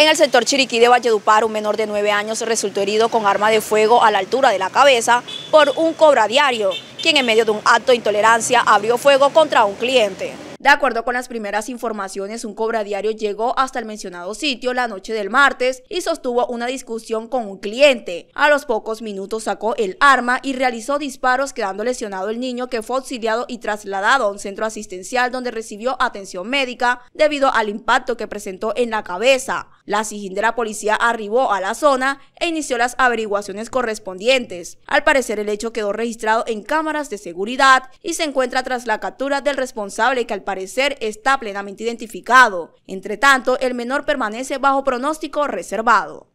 En el sector Chiriquí de Valledupar, un menor de 9 años resultó herido con arma de fuego a la altura de la cabeza por un cobra diario, quien en medio de un acto de intolerancia abrió fuego contra un cliente. De acuerdo con las primeras informaciones, un cobradiario llegó hasta el mencionado sitio la noche del martes y sostuvo una discusión con un cliente. A los pocos minutos sacó el arma y realizó disparos quedando lesionado el niño que fue auxiliado y trasladado a un centro asistencial donde recibió atención médica debido al impacto que presentó en la cabeza. La Sijín de la policía arribó a la zona e inició las averiguaciones correspondientes. Al parecer el hecho quedó registrado en cámaras de seguridad y se encuentra tras la captura del responsable que al parecer está plenamente identificado. Entre tanto, el menor permanece bajo pronóstico reservado.